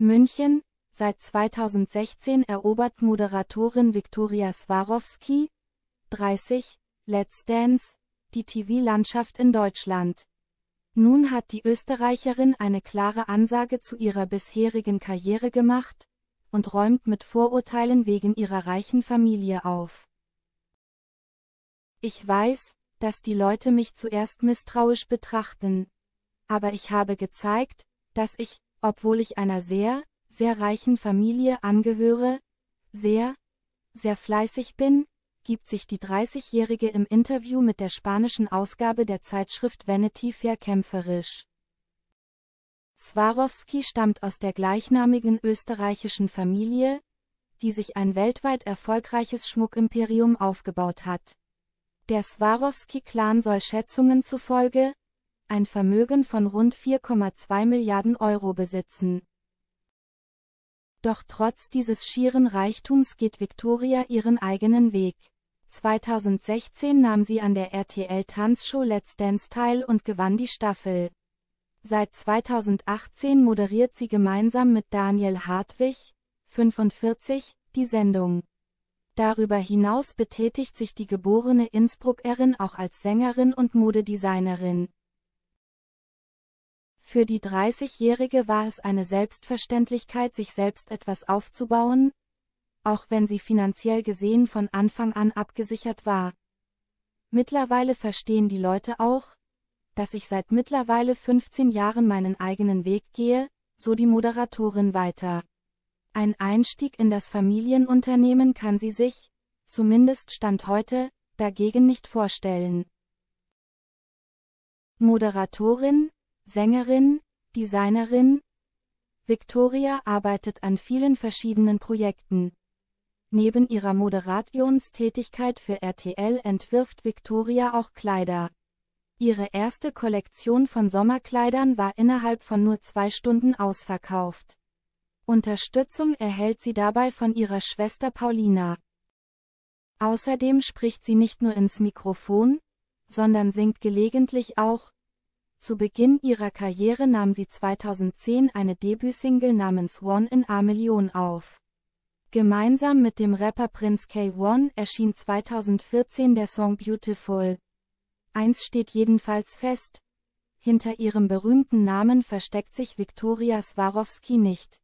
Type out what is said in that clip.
München, seit 2016 erobert Moderatorin Viktoria Swarovski, 30, Let's Dance, die TV-Landschaft in Deutschland. Nun hat die Österreicherin eine klare Ansage zu ihrer bisherigen Karriere gemacht und räumt mit Vorurteilen wegen ihrer reichen Familie auf. Ich weiß, dass die Leute mich zuerst misstrauisch betrachten. Aber ich habe gezeigt, dass ich obwohl ich einer sehr, sehr reichen Familie angehöre, sehr, sehr fleißig bin, gibt sich die 30-Jährige im Interview mit der spanischen Ausgabe der Zeitschrift Vanity Fair kämpferisch. Swarovski stammt aus der gleichnamigen österreichischen Familie, die sich ein weltweit erfolgreiches Schmuckimperium aufgebaut hat. Der Swarovski-Clan soll Schätzungen zufolge ein Vermögen von rund 4,2 Milliarden Euro besitzen. Doch trotz dieses schieren Reichtums geht Victoria ihren eigenen Weg. 2016 nahm sie an der RTL-Tanzshow Let's Dance teil und gewann die Staffel. Seit 2018 moderiert sie gemeinsam mit Daniel Hartwig, 45, die Sendung. Darüber hinaus betätigt sich die geborene Innsbruckerin auch als Sängerin und Modedesignerin. Für die 30-Jährige war es eine Selbstverständlichkeit, sich selbst etwas aufzubauen, auch wenn sie finanziell gesehen von Anfang an abgesichert war. Mittlerweile verstehen die Leute auch, dass ich seit mittlerweile 15 Jahren meinen eigenen Weg gehe, so die Moderatorin weiter. Ein Einstieg in das Familienunternehmen kann sie sich, zumindest Stand heute, dagegen nicht vorstellen. Moderatorin, Sängerin, Designerin. Victoria arbeitet an vielen verschiedenen Projekten. Neben ihrer Moderationstätigkeit für RTL entwirft Victoria auch Kleider. Ihre erste Kollektion von Sommerkleidern war innerhalb von nur zwei Stunden ausverkauft. Unterstützung erhält sie dabei von ihrer Schwester Paulina. Außerdem spricht sie nicht nur ins Mikrofon, sondern singt gelegentlich auch, zu Beginn ihrer Karriere nahm sie 2010 eine Debütsingle namens One in A Million auf. Gemeinsam mit dem Rapper Prince K1 erschien 2014 der Song Beautiful. Eins steht jedenfalls fest. Hinter ihrem berühmten Namen versteckt sich Victoria Swarovski nicht.